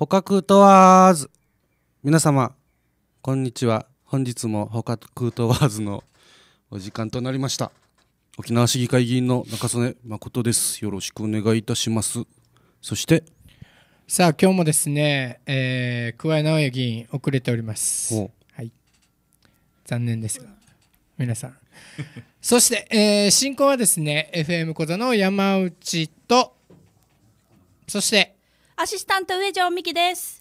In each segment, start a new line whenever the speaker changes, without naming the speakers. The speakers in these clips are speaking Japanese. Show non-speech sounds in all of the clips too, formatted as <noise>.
捕獲問わず皆様こんにちは本日も捕獲問わずのお時間となりました沖縄市議会議員の中曽根誠ですよろしくお願いいたしますそして
さあ今日もですね、えー、桑井直哉議員遅れておりますはい残念ですが皆さん <laughs> そして、えー、進行はですね FM こ座の山内とそして
アシスタント上条美希です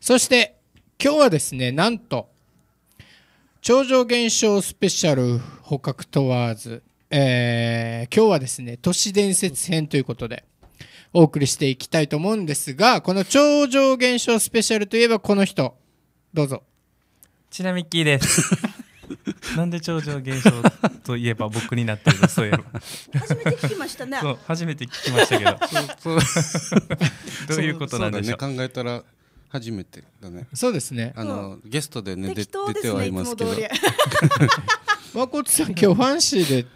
そして今日はですねなんと超常現象スペシャル捕獲問わず、えー、今日はですね都市伝説編ということでお送りしていきたいと思うんですがこの超常現象スペシャルといえばこの人どうぞちなみ
きーです <laughs> なんで超常現象といえば僕になってるそういえば初めて聞きましたねそう初めて聞きましたけど <laughs> そう <laughs>
どういうことなんでしょうね、考えたら初めてだねそうですねあの、ゲストでね出てはいますけど
和光さん今日ファン
シーで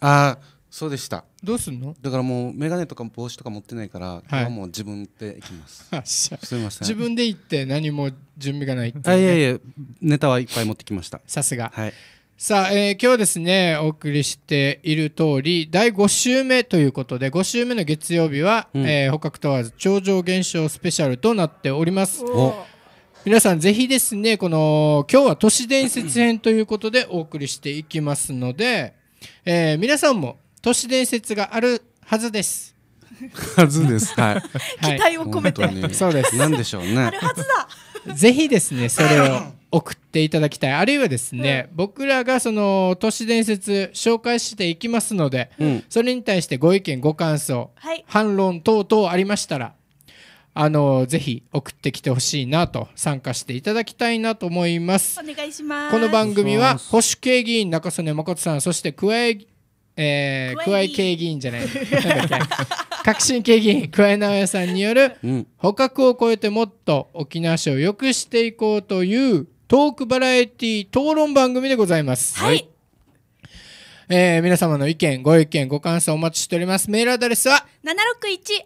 ああそうでしたどうすんのだからもう眼鏡とか帽子とか持ってないから、はい、今日はもう自分で行きま
す <laughs> すみません自分で行って何も準備がないっていね、あいやいやネタはいっぱい持ってきましたさすがはいさあ、えー、今日はですね、お送りしている通り、第5週目ということで、5週目の月曜日は、うん、えー、捕獲問わず超常現象スペシャルとなっております。皆さんぜひですね、この、今日は都市伝説編ということでお送りしていきますので、えー、皆さんも都市伝説があるはずです。はずです。はい。<laughs> 期待を込めて。そうです。なんでしょうね。あるはずだ。<laughs> ぜひですね、それを送っていただきたい。あるいはですね、うん、僕らがその都市伝説紹介していきますので、うん、それに対してご意見、ご感想、はい、反論等々ありましたら、あのぜひ送ってきてほしいなと参加していただきたいなと思います。お
願いします。この番組は保
守系議員中曽根誠さん、そして桑ええー、桑井系議員じゃない革新系議員桑井直哉さんによる、捕獲を超えてもっと沖縄市を良くしていこうというトークバラエティ討論番組でございます。はい。えー、皆様の意見、ご意見、ご感想お待ちしております。メールアドレスは
761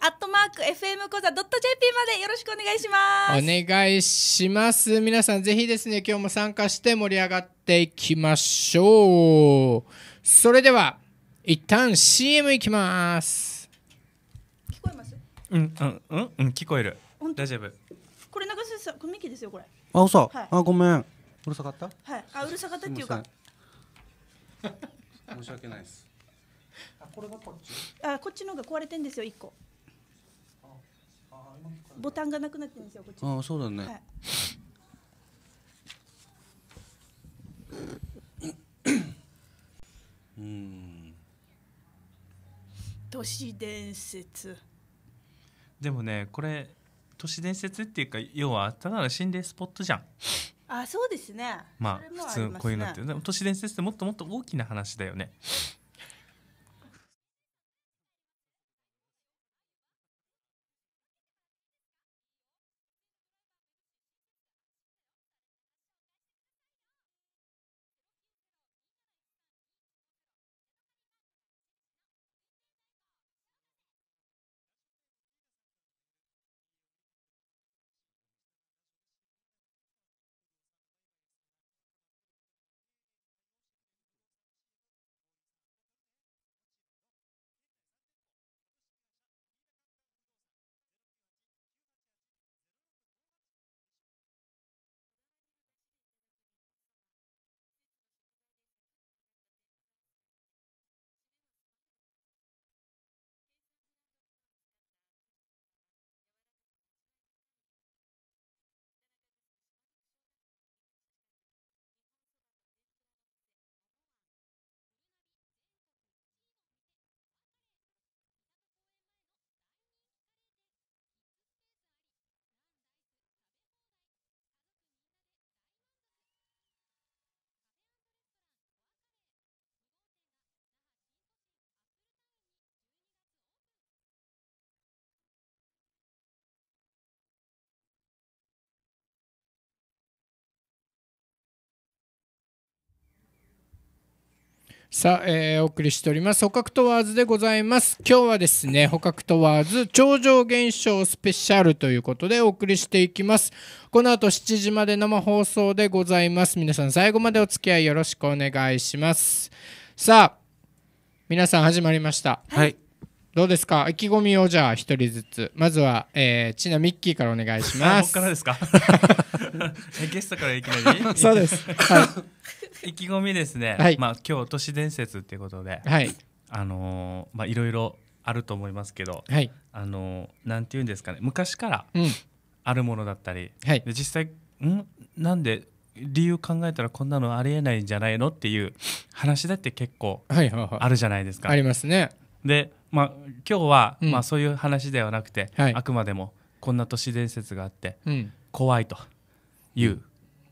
アットマーク FM コザ .jp までよろしくお願いします。お
願いします。皆さんぜひですね、今日も参加して盛り上がっていきましょう。それでは、一旦 CM いきます聞こえますうんうんうんうん聞こえる
大丈夫
これ中瀬さんコミケですよこれあ嘘、はい、あごめん
うるさかった
はいあうるさかったっていうか
申し訳ないです
あこれがこっちあこっちのが壊れてんですよ一個ボタンがなくなってんですよこっちあそうだね、はい
うん
都市伝説
でもねこれ都市伝説っていうか要はただの心霊スポットじゃん
あそうですねまあ、ね、普通こういうのって
都市伝説ってもっともっと大きな話だよね
さあ、えー、お送りしております捕獲とワーズでございます今日はですね捕獲とワーズ超常現象スペシャルということでお送りしていきますこの後7時まで生放送でございます皆さん最後までお付き合いよろしくお願いしますさあ皆さん始まりましたはいどうですか意気込みをじゃあ一人ずつまずは、えー、ちなミッキーからお願いします僕からですか <laughs> ゲストからいきなり <laughs> そうです、は
い、<laughs> 意気込みですね、はい、まあ今日都市伝説っていうことで、はい、あのー、まあいろいろあると思いますけど、はい、あのー、なんていうんですかね昔からあるものだったり、うん、で実際んなんで理由考えたらこんなのありえないんじゃないのっていう話だって結構あるじゃないですか。はいはいはい、ありますね。でまあ、今日は、うんまあ、そういう話ではなくて、はいあくまでもこんな都市伝説があってうん、怖いという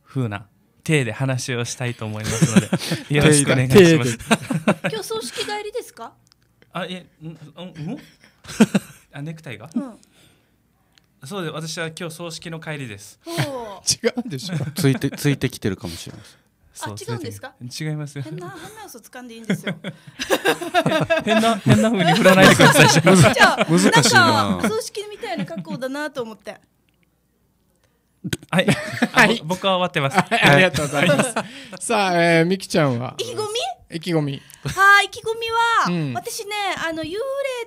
ふうな体で話をしたいと思いますので <laughs> よろしくお願いします。<laughs> 今日葬
式帰りですか？
あえんうん <laughs> あネクタイがうん。そうで私は今日葬式の帰りです。
お。違うんでしょついてつい
てきてるかもしれません
あ、違うんですか。違いますよ。変な、
変な嘘つかんでいいんですよ。<laughs> 変な、変な風に振らないでください。<laughs> じゃあ、なんか、葬式みたいな格好だなと思って。はい、はい、僕は終わってます。ありがとうございます。
さあ、えー、美きちゃんは。意気込み。意気込み。はい、意気込みは、私
ね、あの幽霊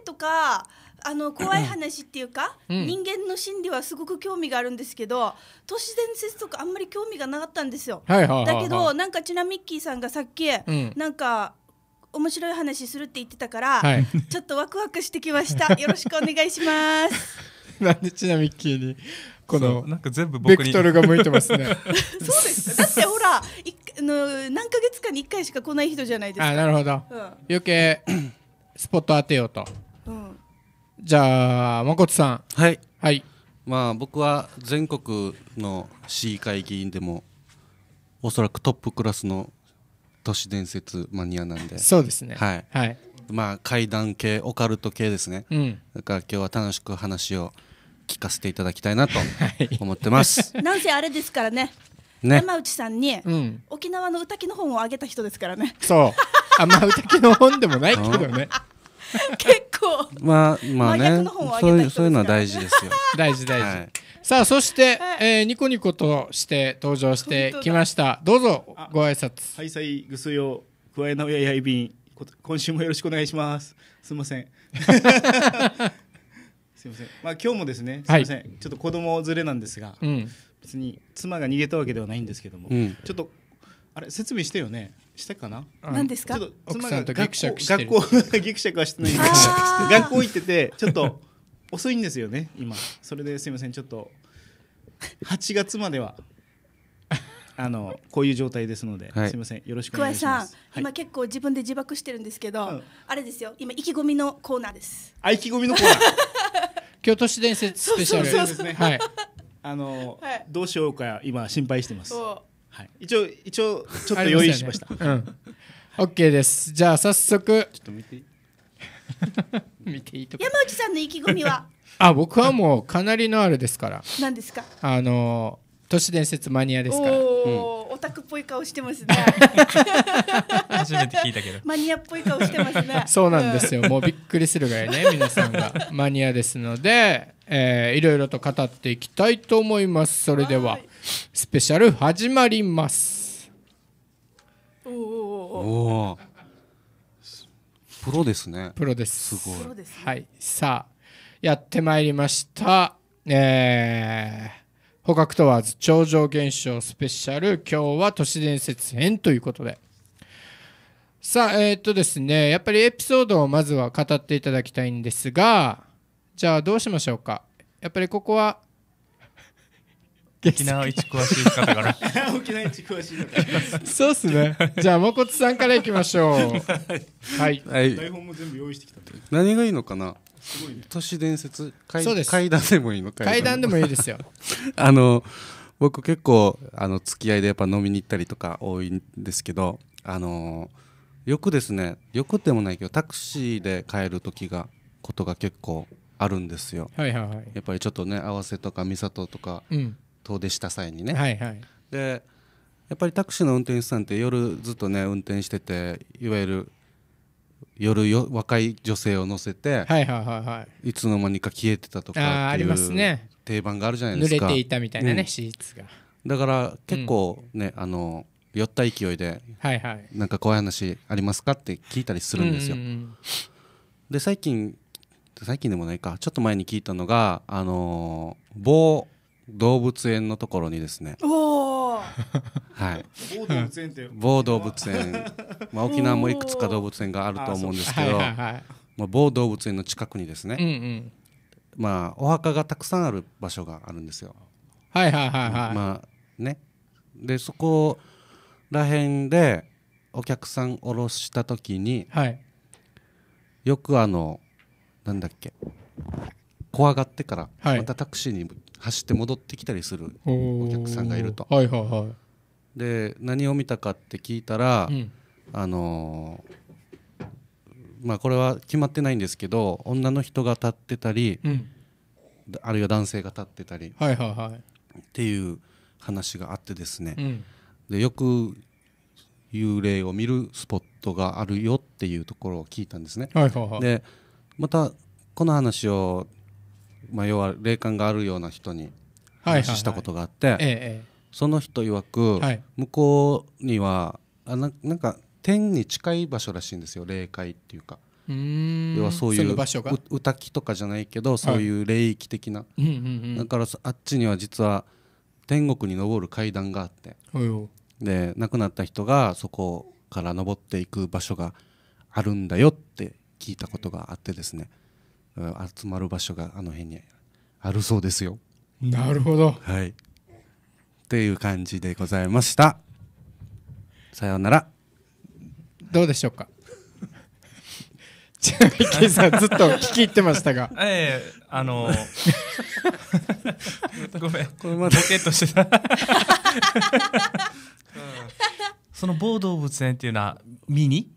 とか。あの怖い話っていうか、うん、人間の心理はすごく興味があるんですけど都市伝説とかあんまり興味がなかったんですよ。はいははだけどなんかちなみっきーさんがさっき、うん、なんか面白い話するって言ってたから、はい、ちょっとワクワクしてきました。<laughs> よろしくお願いします。
<laughs> なんでちなみっきーにこのなんか全部ベクトルが向いてますね。<laughs> そうですだってほ
らいの何ヶ月かに1回しか来ない人じゃないですか。あなるほど、うん、
余計スポット当てようと。じゃあ誠さんはい、はいま
あ、僕は全国の市議会議員でもおそらくトップクラスの都市伝説マニアなんでそうですねはい、はい、まあ怪談系オカルト系ですね、うん、だから今日は楽しく話を聞かせていただきたいなと <laughs> 思ってます、
<laughs> なんせあれですからねね、山内さんに、うん、沖縄の歌木の本をあげた人ですからね
そうあんま歌木
の本でもな
いけどね <laughs> <laughs> 結
構まあまあねそういうのは大事ですよ大事 <laughs> 大事、さあそして、えニコニコとして登場してきましたどうぞ
ご挨拶はいさいぐすよわえなおややいびん今週もよろしくお願いしますすみません <laughs> すみません。まあ今日もですね、すみません、ちょっと子供連れなんですが、うん、別に妻が逃げたわけではないんですけども、うん、ちょっとあれ設備してよねしたかななんですかちょっと妻が学校学校ギクシ <laughs> はしてない学校行っててちょっと遅いんですよね今それですいませんちょっと8月まではあのこういう状態ですので、はい、すみませんよろしくお願いします。
はい、今結構自分で自爆してるんですけど、あれですよ今意気込みのコーナーです。
あ意気込みのコーナー。京 <laughs> 都市伝説スペシャルですね。はい。あの、どうしようか今心配してま
す。はい、一応一応
ちょっと用意しました。オッケーです。じゃあ早速。ちょっと見て。<laughs> 見ていいと
山内さんの意気込みは。
<laughs> あ、僕はもうかなりのあるですから。何ですか。あの都市伝説マニアですから。お、
うん、オタクっぽい顔してますね。<laughs> 初めて聞いたけど。マニアっぽい顔してますね。そうなんですよ。うん、もうびっくりするぐらいね、
皆さんがマニアですので、えー、いろいろと語っていきたいと思います。それでは。はいスペシャル始まります
おお
プロですねプロですすごいはいさあやってまいりましたえー、捕獲問わず超常現象スペシャル今日は都市伝説編ということでさあえー、っとですねやっぱりエピソードをまずは語っていただきたいんですがじゃあどうしましょうかやっぱりここは沖縄一詳しい方から <laughs> 沖縄一詳しい方
そうっすね <laughs> じゃあもこつさんからいきましょうはい、はい、台本も全部用意してきた
何がいいのかなすごいね都市伝説階そうです階段でもいいの階段でもいいですよ <laughs> あの僕結構あの付き合いでやっぱ飲みに行ったりとか多いんですけどあのよくですねよくでもないけどタクシーで帰る時がことが結構あるんですよ、はいはいはい、やっぱりちょっとね合わせとか美里とか、うん、遠出した際にね、はいはい、でやっぱりタクシーの運転手さんって夜ずっとね運転してていわゆる夜よ若い女性を乗せて、はいはいはいはい、いつの間にか消えてたとかありますね定番があるじゃないですか濡れていたみたいなね、うん、シーツがだから結構ね、うん、あの酔った勢いで、はいはい、なんか怖い話ありますかって聞いたりするんですよ、うんうんうん、で最近最近でもないかちょっと前に聞いたのがあのー、棒動物園のところにですね
おおは
い
某動物園って某動物園、まあ、沖縄もいくつか動物園があると思うんですけど、まあ、某動物園の近くにですね、うんうんまあ、お墓がたくさんある場所があるんですよ。
はいはいはいはい。ま
あね、でそこら辺でお客さん降ろした時に、はい、よくあのなんだっけ怖がってからまたタクシーに走って戻ってきたりするお客さんがいると。
はいはいはい、
で何を見たかって聞いたら、うん、あのー、まあ、これは決まってないんですけど女の人が立ってたり、うん、あるいは男性が立ってたり、はいはいはい、っていう話があってですね、うん、でよく幽霊を見るスポットがあるよっていうところを聞いたんですね。はいはいはい、でまたこの話をまあ、要は霊感があるような人に話したことがあって、はいはいはい、その人曰く、はい、向こうにはあななんか天に近い場所らしいんですよ霊界っていうか。
要
はそういうう歌きとかじゃないけどそういう霊域的な、はいうんうんうん、だからあっちには実は天国に登る階段があってで亡くなった人がそこから登っていく場所があるんだよって聞いたことがあってですね、集まる場所があの辺にあるそうですよ。なるほど。はい。っていう感じでございました。さようなら。
どうでしょうかち
なさんずっと聞き入ってましたが <laughs> ええあの <laughs>
ごめんこれまでボケっとしてた、うん
その某動物園っていうのはミニ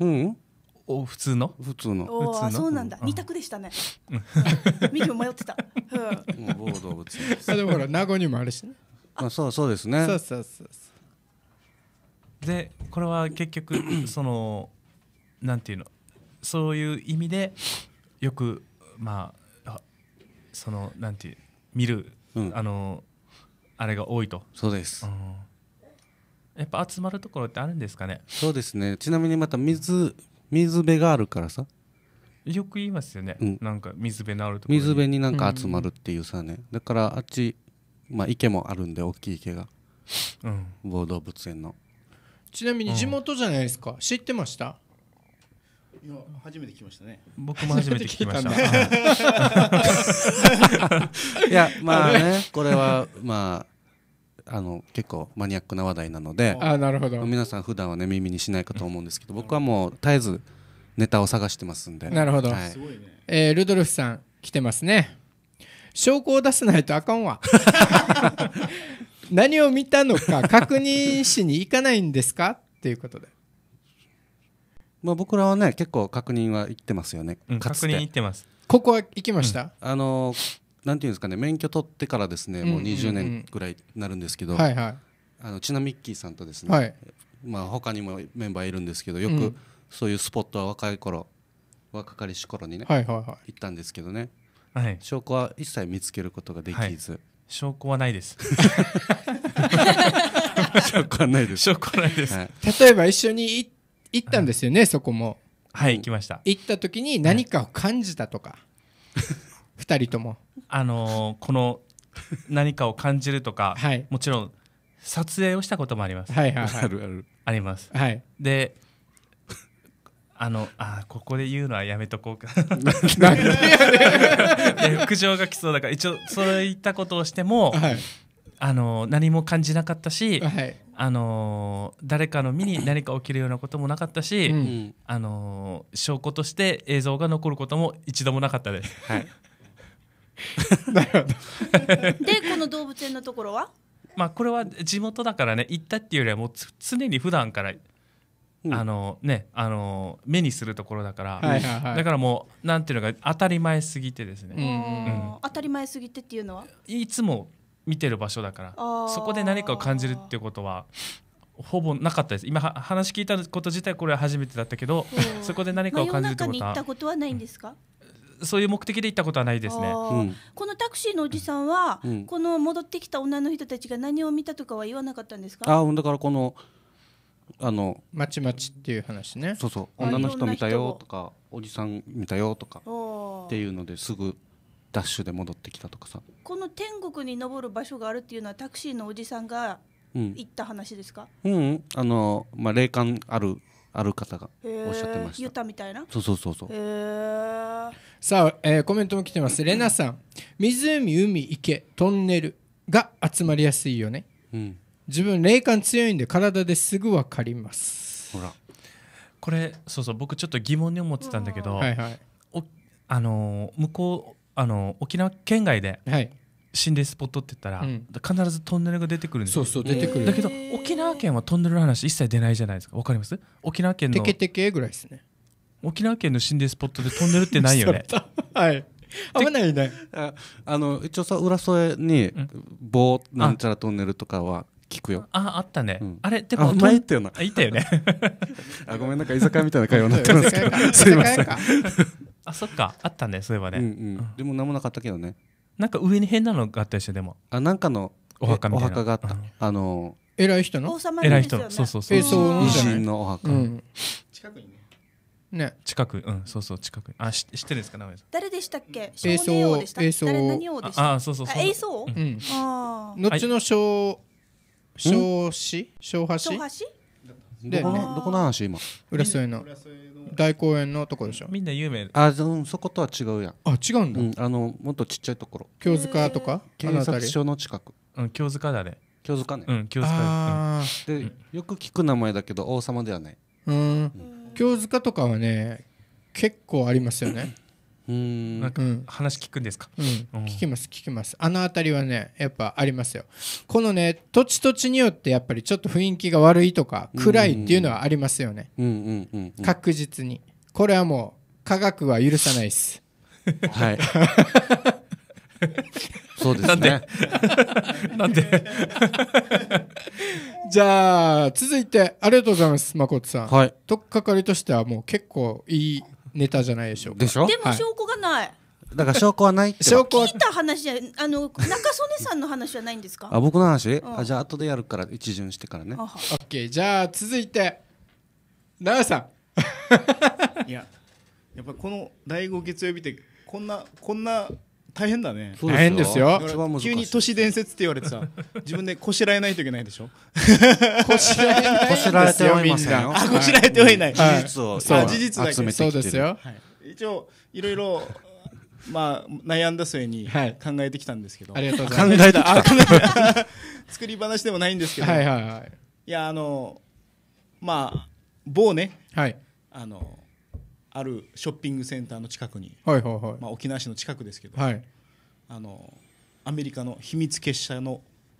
うん。お普通の普
通のお普通のそうなんだ、二択でしたね、
うん、ミキも迷ってた、うん、もう某動物あでもほら
名護にもあるしねあそうそうですねそうそう
そうそ
うでこれは結局 <clears throat> そのなんていうのそういう意味でよくまああそのなんていう見る、うん、あのあれが多いとそうです、うんやっぱ集まるところってあるんですかね
そうですねちなみにまた水水辺があるからさ
よく言いますよね、うん、なんか水辺のあるところ水辺になんか集まるっていうさね、うん、
だからあっち、まあ、池もあるんで大きい池が、うん、某動物園の
ちなみに地元じゃないですか、うん、知ってましたいや初めて
来ましたね僕も初めて聞きました <laughs> <laughs> いやまあねこれは
まああの結構マニアックな話題なのであなるほど皆さん普段はね耳にしないかと思うんですけど僕はもう絶えずネタを探してま
すんでなるほど、はいすごいねえールドルフさん来てますね証拠を出さないとあかんわ <laughs> 何を見たのか確認しに行かないんですかっていうことでまあ、僕らはね結構確認は行
ってますよね、うん確認行ってます。こ
こは行きました、
あのーなんていうんですかね免許取ってからですね、もう20年ぐらいになるんですけど、あのちなみっきーさんとですね、まあ他にもメンバーいるんですけどよくそういうスポットは若い頃若かりし頃にね、行ったんですけどね、証拠は一切見つけることがで
きず、証拠はないです <laughs> 証拠はないです
証
拠ないです、い、例えば一緒に行ったんですよね、そこもはい行きました行った時に何かを感じたとか、<laughs> 2人ともあのーこの
何かを感じるとか、はいもちろん撮影をしたこともありますはいはいはあるあるありますはいであのあここで言うのはやめとこうかなん副上 <laughs> が来そうだから一応そういったことをしても、はいあのー何も感じなかったし、はいあのー誰かの身に何か起きるようなこともなかったし、うんうんあのー証拠として映像が残ることも一度もなかったです。はい <laughs>
なるほど。で、この動物園のところは。
<laughs> まあ、これは地元だからね、行ったっていうよりは、もう常に普段から。あのね、あの目にするところだから、はいはいはい、だからもうなんていうのか当たり前すぎてですね、う
ん当たり前すぎてっていうのは
いつも見てる場所だからそこで何かを感じるっていうことはほぼなかったです今話聞いたこと自体これは初めてだったけどそこで何かを感じるってことは、まあ、夜中に行ったこ
とはないんですか、
そういう目的で行ったことはないですね、
このタクシーのおじさんは、うん、この戻ってきた女の人たちが何を見たとかは言わなかったんですか
あだからこの
あの
まちまちっていう話ね
そうそう女の人見たよとかおじさん見たよとかっていうのですぐダッシュで戻ってきたとかさ
この天国に登る場所があるっていうのはタクシーのおじさんが行った話ですか、
うん、うん、あの、まあ、霊感あるある方が
おっしゃってました。言っみたいな。そうそうそうそう。
さあ、えー、コメントも来てます。レナさん、湖、海、池、トンネルが集まりやすいよね。うん、自分霊感強いんで体ですぐわかります。
ほら。これそうそう僕ちょっと疑問に思ってたんだけど、はいはい、おあの向こうあの沖縄県外で、はい、心霊スポットって言ったら、うん、必ずトンネルが出てくるんですそうそう出てくるだけど沖縄県はトンネルの話一切出ないじゃないですかわかります沖縄県のテケ
テケぐらいですね
沖縄県の心霊スポットでトンネルってないよね
<laughs> はい危ないねあの一応さ浦
添に棒なんちゃらトンネルとかは聞くよああったね、うん、あれってこと行ったよな行ったよね <laughs> あごめんなんか居酒屋みたいな会話になってますけどすいません
あそっかあったねそういえばね、うんうん、でも何もなかったけどねなんか上に変なのがあったでしょでもあなんかの
お墓みたいなお墓
があ
った、うんあの
偉い人の王様偉い人
そうそうそうえそうなん偉人のお墓、
うん
近くに
ねね近くうんそうそう
近くあし知ってるんですか名前
誰でしたっけ少映像年王でした映誰何王でしたああそうそうそうあ、エイうんああ後の
小小子小橋小橋でねどこの話今浦添の浦添大公園のとこでしょみんな
有名
あそそことは違うやんあ違うんだ、うん、あのもっとちっちゃいところ京塚とか警察署の近く
うん京塚だね京塚ねうん京塚、うん、で、よく
聞く名前だけど王様ではない
うん、うん、京塚とかはね結構ありますよねうんなんか話聞くんですか、うん、うん、聞きます聞きますあの辺りはねやっぱありますよこのね土地土地によってやっぱりちょっと雰囲気が悪いとか暗いっていうのはありますよね、うんうん、確実にこれはもう科学は許さないっすはい <laughs> そうですねなんで <laughs> <laughs> じゃあ続いてありがとうございます誠さん。はい。とっかかりとしてはもう結構いいネタじゃないでしょうかでしょでも
証拠がない、
だから証拠はないって証
拠は聞いた話じゃあの中曽根さんの話はないんですかあ僕の話、うんあじゃあ
後でやるから一巡してからねオッケーじ
ゃあ続いて奈良さんい
ややっぱこの第5月曜日ってこんなこんな大変だね大変ですよ急に都市伝説って言われてさ自分でこしらえないといけないでしょ <laughs> こしらえこしらえてはいませんよあこしらえてはいない、事実を集そうですよ、一応いろいろまあ悩んだ末に考えてきたんですけど、ありがとうございます考えた作り話でもないんですけどいいやあのまあ某ねはいあのあるショッピングセンターの近くに、はいはいはいまあ、沖縄市の近くですけど、はいあのアメリカの秘密結社の <laughs>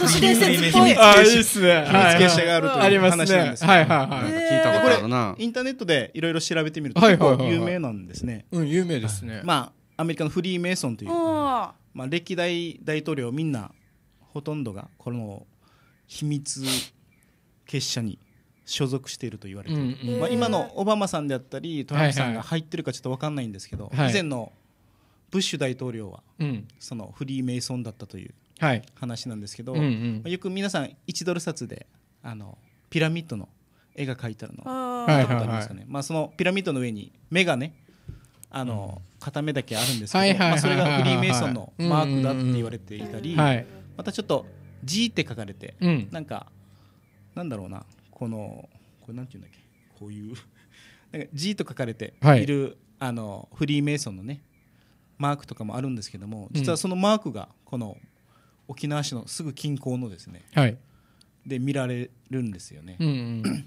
都市伝説っぽい。あ、
いいっ秘密結社があるという話なんですけど、はいはいはい。聞いたことあるな。インターネットでいろいろ調べてみると結構有名なんですね。うん、有名ですね。まあアメリカのフリーメイソンという、まあ歴代大統領みんなほとんどがこの秘密結社に所属していると言われてまあ、今のオバマさんであったりトランプさんが入ってるかちょっと分かんないんですけど、以前のブッシュ大統領は、そのフリーメイソンだったという話なんですけど、よく皆さん1ドル札であのピラミッドの絵が描いてあるの見たことありますかね、あ、そのピラミッドの上に目がねあの、片目だけあるんですけど、まあ、それがフリーメイソンのマークだって言われていたり、またちょっと G って書かれて、なんかなんだろうなこのこれなんていうんだっけこういう <laughs> なんか G と書かれている、はい、あのフリーメイソンのねマークとかもあるんですけども実はそのマークがこの沖縄市のすぐ近郊のですね、はい、で見られるんですよね。うんうん、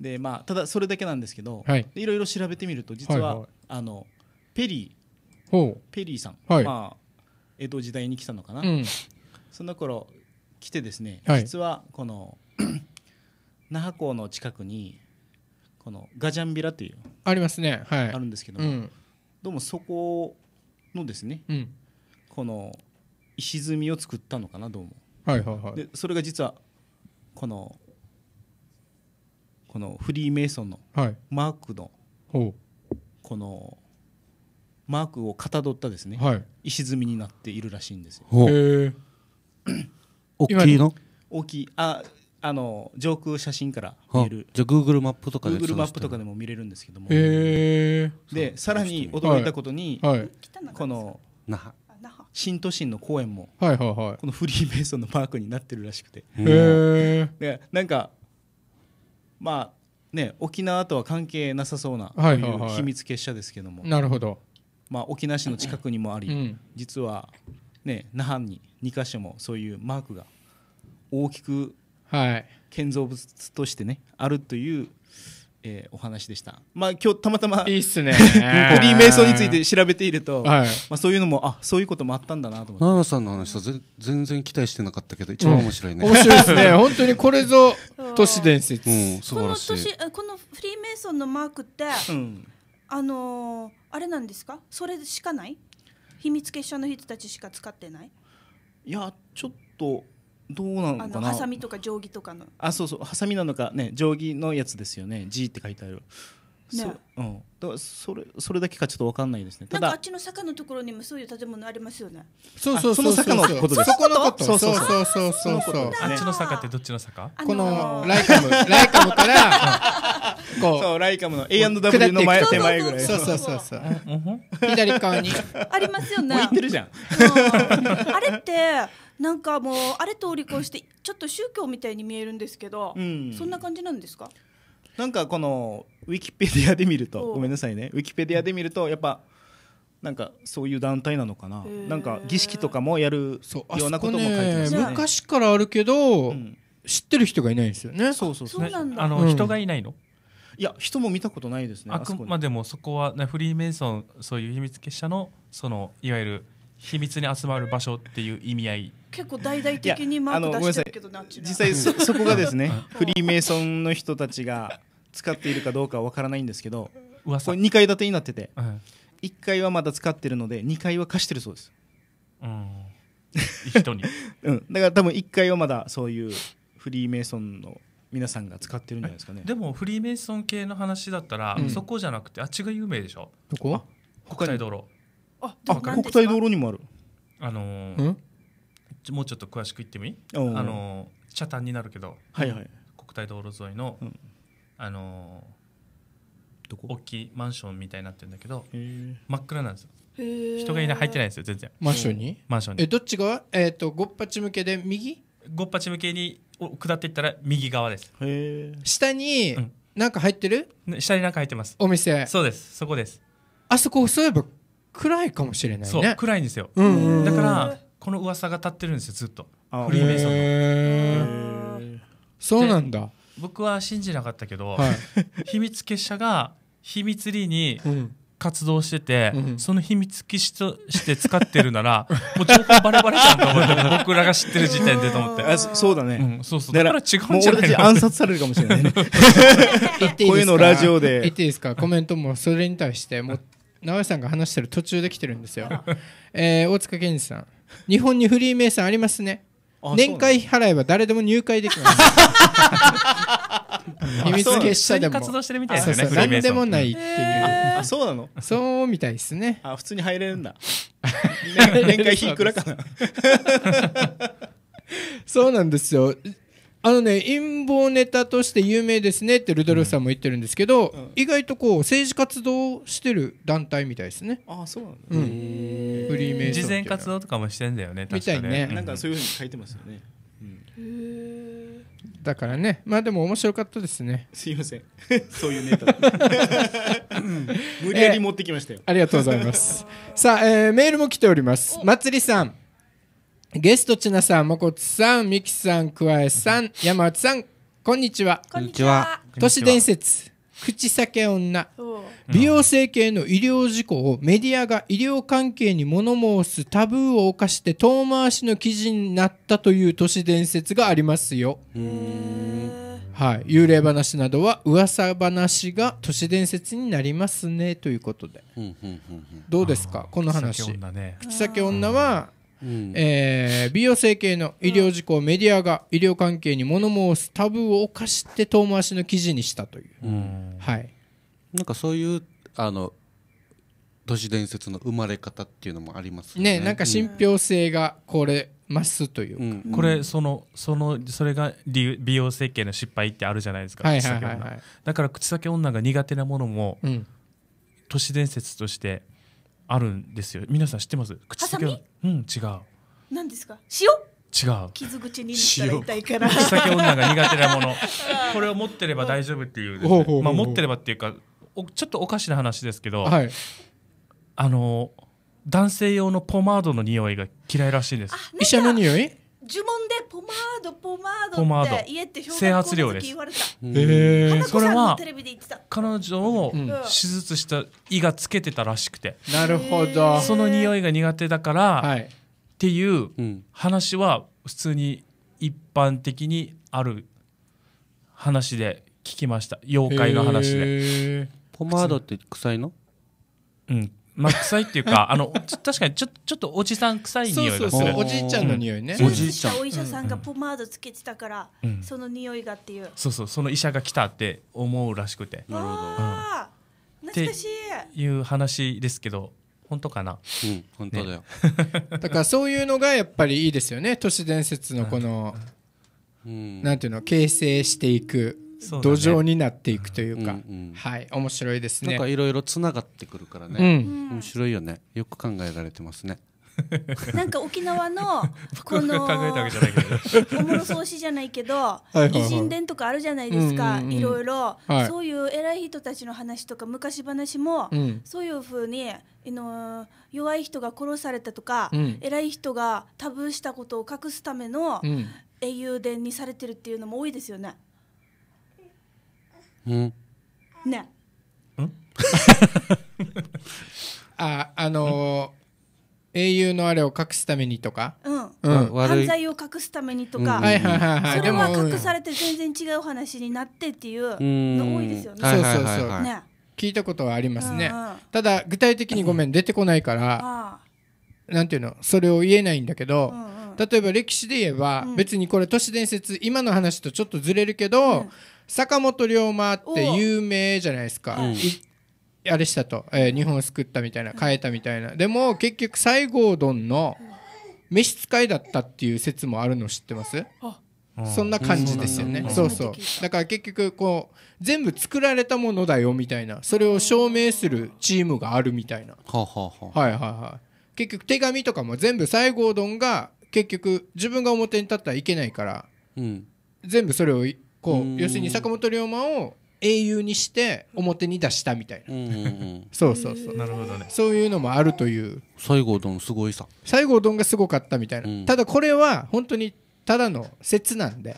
でまあただそれだけなんですけど、はい、ろいろ調べてみると実は、はいはい、あのペリーほうペリーさん、はい、まあ、江戸時代に来たのかな、うん、その頃来てですねはい、実はこの、那覇港の近くにこのガジャンビラという
ありますねはいあるんですけども、うん、
どうもそこのですね、うん、この石積みを作ったのかなどうもはいはいはいでそれが実はこのこのフリーメイソンのマークの、はい、このマークをかたどったですね、はい、石積みになっているらしいんですよ。<clears throat> 大きいの大きいああの上空写真から見えるじゃあ Google マップとかで Google マップとかでも見れるんですけどもへえでさらに驚いたことに、はいはい、この新都心の公園も、はいはいはい、このフリーメイソンのパークになってるらしくてへえなんかまあね沖縄とは関係なさそうな秘密結社ですけども、なるほど、まあ、沖縄市の近くにもあり、うん、実は、ね、那覇に2か所もそういうマークが大きくはい、建造物としてねあるという、えー、お話でしたまあ今日たまたまいいっすねフリ <laughs> ーメイソンについて調べていると、はい、まあ、そういうのもあそういうこともあったんだなと思って
奈々さんの話は全然期待してなかったけど一番面白いね、うん、面白いですね <laughs> 本当にこれぞ都市伝説、うん、素晴らしい
このフリーメイソンのマークって、うん、あのー、あれなんですかそれしかない秘密結社の人たちしか使ってない
いやちょっとどうなのかなハサミと
か定規とかの
あそうそうハサミなのかね定規のやつですよね G って書いてあるねうん、だそれそれだけかちょっと分かんないですねただあ
っちの坂のところにもそういう建物ありますよねそうそうその坂のことですそこのことそうそうそうそうそうそう
あっちの坂ってどっちの坂、のこのライカムライカムからこうそうライカムの
A&W の前手前ぐらいそうそうそうそう左側にありますよね行ってるじゃん、
あれってなんかもうあれと離婚してちょっと宗教みたいに見えるんですけど、うん、そんな感じなんですか
なんかこのウィキペディアで見るとごめんなさいねウィキペディアで見るとやっぱなんかそういう団体なのかななんか儀式とかもやるようなことも書いてますね、ね、昔
からあるけど、うん、知ってる人がいないんですよ
ねそうそうそうあの、うん、人がいないのいや人も見たことな
いですねあくまでもそこは、ね、フリーメイソンそういう秘密結社のそのいわゆる秘密に集まる場所っていう意味合い
結構大々的にマーク出してるけどな実際そ <laughs> そこがですねフリーメイソ
ンの人たちが使っているかどうかは分からないんですけど噂これ2階建てになってて、うん、1階はまだ使ってるので2階は貸してるそうです、うん、人に、<laughs> うん、だから多分1階はまだそういうフリーメイソンの皆さんが使ってるんじゃないですかねで
もフリーメイソン系の話だったら、うん、そこじゃなくてあっちが有名でしょ
どこ国内道路ああ国体道路にもある
あのー、もうちょっと詳しく言ってもいいあのー、茶になるけど、はいはい、国体道路沿いの、うん、あのー、どこ大きいマンションみたいになってるんだけど真っ暗なんですよ人がいない入ってないですよ全然マンションにマンションにえ
どっちがえっ、ー、とゴッパチ向けで右ゴッパチ向けに下っていったら右側です下に、何なんか入ってる下になんか入ってますお店
そうですそこです
あそこそういえば暗いかもしれないね暗いんですよ、うん
うん、だからこの噂が立ってるんですよずっとフリーメイソ
ンの、そうなんだ
僕は信じなかったけど、はい、<laughs> 秘密結社が秘密裏に活動してて、うん、その秘密基地として使ってるなら、<laughs> もう情報バレバレじゃんと思って、僕らが知ってる時点でと思って。あそうだね、うん。そ
うそう。だから違うんじゃない暗殺されるかもしれないね。<laughs> こういうのラジオで。言っていいですかコ
メントもそれに対しても直江さんが話してる途中で来てるんですよ、<laughs> えー、大塚健二さん日本にフリーメイソンありますね年会払えば誰でも入会できます <laughs> 秘密結社でも活動してるみたいですね何でもないっていうあそうなのそうみたいですねあ普通に入れるんだ年会 <laughs> 費いくらかなそうなんですよあのね陰謀ネタとして有名ですねってルドルフさんも言ってるんですけど、うんうん、意外とこう政治活動してる団体みたいですね。ああそうなんだ、うん、フリーメイ事前
活動とかもしてんだよね
確かねみたいね、なん
かそういうふうに
書いてますよね。
だからねまあでも面白かったですねすいません <laughs> そういうネタ <laughs> 無理やり持ってきましたよ、えー、ありがとうございますさあ、えー、メールも来ておりますまつさんゲストちなさん、もこつさん、みきさん、くわえさん、山内さん、こんにちは。こんにちは。都市伝説、口裂け女。美容整形の医療事故をメディアが医療関係に物申すタブーを犯して遠回しの記事になったという都市伝説がありますよ。はい、幽霊話などは噂話が都市伝説になりますねということで、どうですかこの話口先女は、うん、えー、美容整形の医療事項、をメディアが医療関係に物申すタブーを犯して遠回しの記事にしたという、うん、はい、な
んかそういうあの都市伝説の生まれ方っていうのもありますね、ね、なんか信
憑性がこれますというか、うん、これそのそのそれが
美容整形の失敗ってあるじゃないですか、はいはいはいはい、だから口先女が苦手なものも、都市伝説としてあるんですよ皆さん知ってます口先はうん違う
何ですか塩違う傷口に入れたら口先女が苦手なもの
<laughs> これを持ってれば大丈夫っていう、ねまあ、持ってればっていうかちょっとおかしな話ですけど、はい、あの男性用のポマードの匂いが嫌いらしいです医者の匂い呪文でポ
マードポマ
ードって家って小言われた。それは彼女を手術した胃がつけてたらしくて。なるほど。その匂いが苦手だから、はい、っていう話は普通に一般的にある話で聞きました。妖怪の話で。ポマードっ
て臭いの？うん。
まあ、臭いっていうか、<laughs> あの、確かに、ちょ、ちょっとおじさん臭い匂いがする。おじいちゃんの匂いね。おじい
ちゃん。お医者さんがポマードつけてたから、その匂いがっていう。
そうそう、その医者が来たって思うらしくて。なるほど。懐かしい。いう話ですけど。本当かな、うん、本当だよ、<laughs>
だからそういうのがやっぱりいいですよね都市伝説のこの、うん、なんていうの形成していく土壌になっていくというか、うんうん、はい面白い
ですねなんかいろいろつながってくるからね、面白いよねよく考えられてますね
<laughs> なん
か沖縄の <laughs> このおもろそうしじゃないけど偉人伝とかあるじゃないですかいろいろそういう偉い人たちの話とか昔話もそういうふうにの弱い人が殺されたとか偉い人がタブーしたことを隠すための英雄伝にされてるっていうのも多いですよね。うんね
<laughs> ああのー、英雄のあれを隠すためにとか、うんうん、犯
罪を隠すためにとか、うん、はいはいはい、はい、隠されて全然違う話になってっていうの多いですよね。そうそうそう、ね、
聞いたことはありますね、うんうん、ただ具体的にごめん出てこないから、なんていうのそれを言えないんだけど、うんうん、例えば歴史で言えば、うん、別にこれ都市伝説今の話とちょっとずれるけど、坂本龍馬って有名じゃないですか、あれしたと、えー、日本を救ったみたいな変えたみたいなでも結局西郷どんの召使いだったっていう説もあるの知ってます
そんな感じですよね、そうそう
だから結局こう全部作られたものだよみたいなそれを証明するチームがあるみたいな、はははいはいはい結局手紙とかも全部西郷どんが結局自分が表に立ったらいけないから、うん、全部それをこう要するに坂本龍馬を英雄にして表に出したみたいな、うんうん、<laughs> そうそうそうなるほどねそういうのもあるという西郷どんすごいさ西郷どんがすごかったみたいな、ただこれは本当にただの説なんで、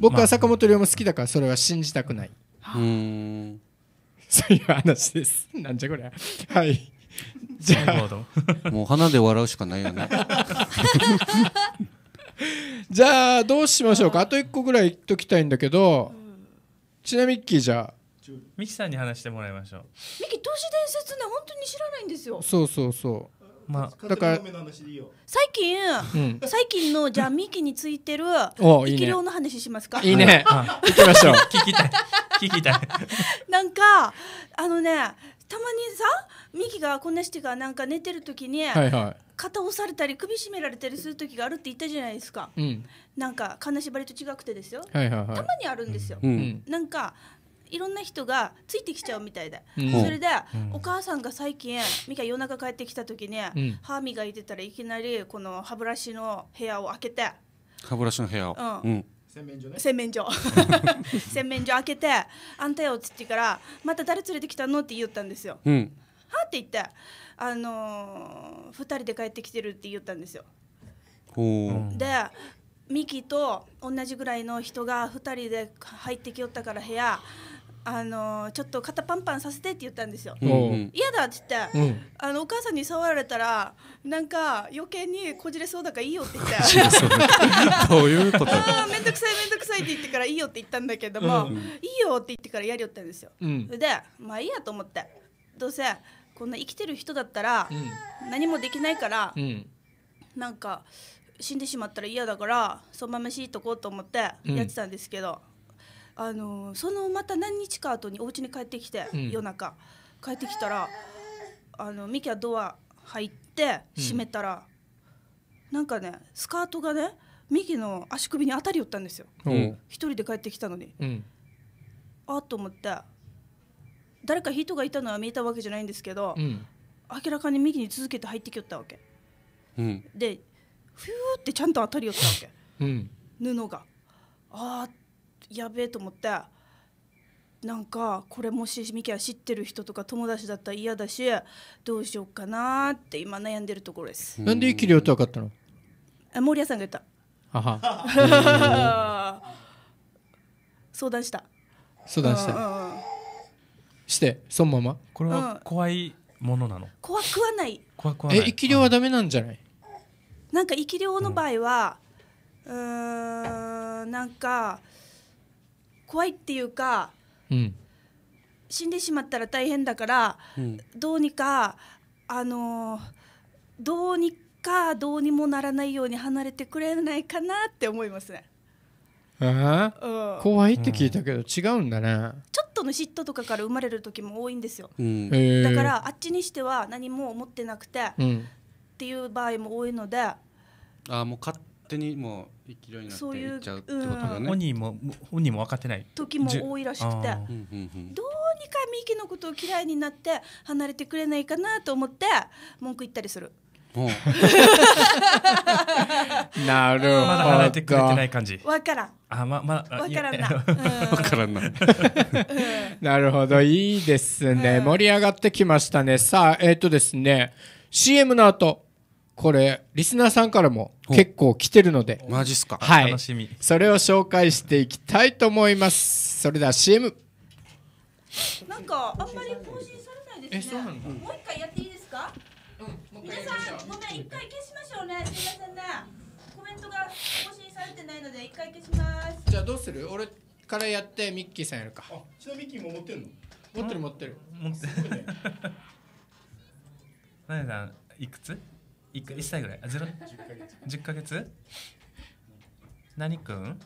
僕は坂本龍馬好きだからそれは信じたくない、あ、そういう話です <laughs> なんじゃこりゃはいじゃ
あもう鼻で笑うしかないよ
ね
<laughs> <laughs> じゃあどうしましょうかあと1個ぐらい言っときたいんだけど、ちなみにじゃあ
ミキさんに話してもらいましょう
ミキ都市伝説ね本当に知らないんですよそう
そうそうまあ、だから
最近、うん、最近のじゃあミキについてる力量の話しますかいいね行きましょう <laughs> 聞きたい聞きたい <laughs> なんかあのねたまにさミキがこんな人がなんか寝てる時に、はいはい、肩押されたり首絞められたりする時があるって言ったじゃないですか、うん、なんか金縛りと違くてですよ、はいはいはい、たまにあるんですよ、うん、なんかいろんな人がついてきちゃうみたいで、うん、それで、うん、お母さんが最近みか夜中帰ってきた時に、うん、歯磨いてたらいきなりこの歯ブラシの部屋を開けて
歯ブラシの部屋を、うん、
洗面所ね洗面所 <laughs> 洗面所開けて「あんたよ」っつってから「また誰連れてきたの?」って言ったんですよ。はって言ってあの2人で帰ってきてるって言ったんですよ。でミキと同じぐらいの人が2人で入ってきよったから部屋あのちょっと肩パンパンさせてって言ったんですよ。嫌、だって言って、うん、あのお母さんに触られたらなんか余計にこじれそうだからいいよって言って <laughs> どういうことあめんどくさいめんどくさいって言ってからいいよって言ったんだけども、うん、いいよって言ってからやりよったんですよ。でまあいいやと思ってどうせこんな生きてる人だったら何もできないから、うん、なんか死んでしまったら嫌だからそのまましとこうと思ってやってたんですけど、うん、あのそのまた何日か後にお家に帰ってきて、うん、夜中帰ってきたらあのミキはドア入って閉めたら、うん、なんかねスカートがねミキの足首に当たりよったんですよ、1一人で帰ってきたのに。あっと思って誰か人がいたのは見えたわけじゃないんですけど、うん、明らかに右に続けて入ってきよったわけ、うん、でふーってちゃんと当たりよったわけ、うん、布があーやべえと思ってなんかこれもしミキは知ってる人とか友達だったら嫌だしどうしようかなって今悩んでるところですなんで一きによって分かったの森谷さんが言ったはは <laughs> 相談した相談した、うんうんうん
してそのままこれは怖いものなの
怖くはない
怖くはないえ生き量はダメなんじゃない
なんか生き量の場合はうんなんか怖いっていうか、うん、死んでしまったら大変だから、うん、どうにかあのー、どうにかどうにもならないように離れてくれないかなって思いますね。怖いって聞
いたけど違うんだね、
ちょっとの嫉妬とかから生まれる時も多いんですよ、
だ
からあっちにしては何も思ってなくて、っていう場合も多いので
あもう勝手にもう生きるようになっていっちゃうってことだね本人も
本人も分かってない
時も多いらしくてどうにか
ミキのことを嫌いになって離れてくれないかなと思って文句言ったりする。
う。<laughs> なるほど。まだ離れてくれてない感じ。わか
らん。あ、ま、ま、わ
か
らんな。
わからんな。
なるほど。いいですね。盛り上がってきましたね。さあ、えっ、ー、とですね、CM の後、これ、リスナーさんからも結構来てるので。マジっすか。はい。楽しみ。それを紹介していきたいと思います。それでは CM。
なんか、あんまり更新されないですね。え、そうなのもう一回やっていいですかうん、皆さん、ごめん、一回消しましょうね。すいませんね。コメントが更新されてないので、一回消します。じゃあ、どうす
る俺からやって、ミッキーさんやるか。あ、
ちなみにミッキーも持ってるの
持ってる持ってる。持ってる。
ななやさん、いくつ一回 ?1 歳ぐらい。あ、ゼロ ?10 ヶ月。何くん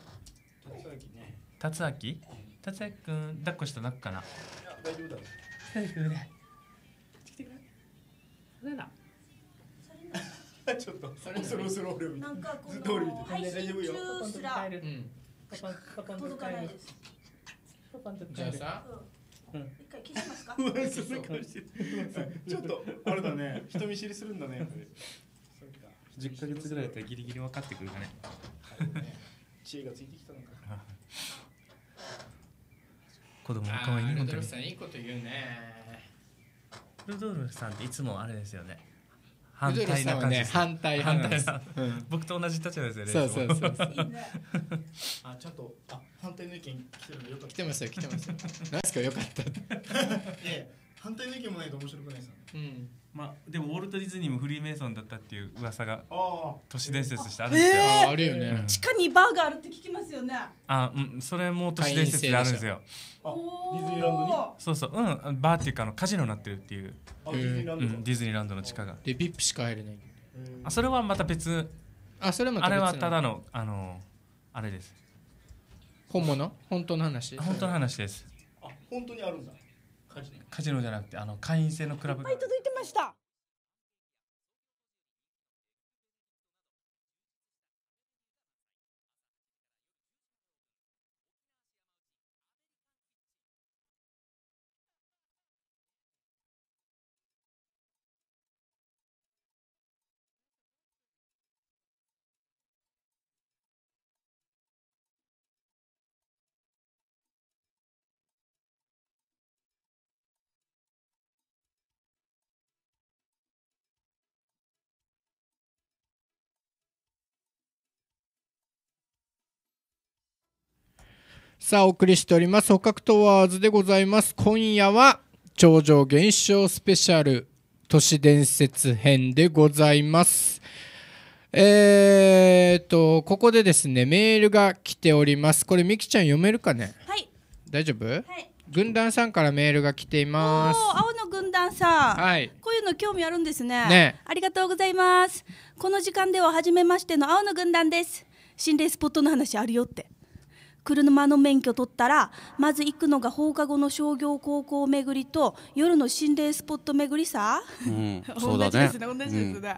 達明ね。達明くん、抱っこした泣くかな大丈夫だ大丈夫だ。れな。ちょっと、
それそろそろ俺を見て。なんかこの配信中すら届かないです。じゃあさ。うん、一回消しますか。<laughs> ちょっと
あれだね、人見知りするんだね。十ヶ月ぐらいだったらギリギリ分かってくるかね。
知恵がついてきたのか。<laughs>
子供の可愛いね本当
に。いいこと言うね。
ルドルフさんっていつもあれですよね反対な感じ、ね、反対
反対さ、
うん、僕と同じ立場ですよねそうそうそうそう <laughs>
あちゃんとあ
反対の意見来てるのよかった来てますよ来てますよ何ですかよかったっ
<laughs> いや
反対の意見もないと面白くないですよね、うん
まあ、でもウォルト・ディズニーもフリーメイソンだったっていう噂が都市伝説としてあるんですよ、えー、あるよね、地
下にバーがあるって聞きますよね
あ、うん、それも都市伝説であるんですよ
ディズニーランドに
そうそううんバーっていうかあのカジノになってるっていう、えー、うん、ディズニーランドの地下がでビップしか入れない、えー、あそれはまた別あそれもあれはただのあのあれです本物本当の話本当の話です
あ本当にあるんだ
カジノじゃなくてあの会員制のクラブバ
イトついてました
さあお送りしております捕獲トワーズでございます今夜は頂上現象スペシャル都市伝説編でございますえーとここでですねメールが来ておりますこれみきちゃん読めるかねはい大丈夫、はい軍団さんからメールが来ています。青
の軍団さん、はい、こういうの興味あるんですね。ねありがとうございます。この時間では初めましての青の軍団です。心霊スポットの話あるよって。車の免許取ったらまず行くのが放課後の商業高校巡りと夜の心霊スポット巡りさ、うん、<laughs> そうだね同じですね、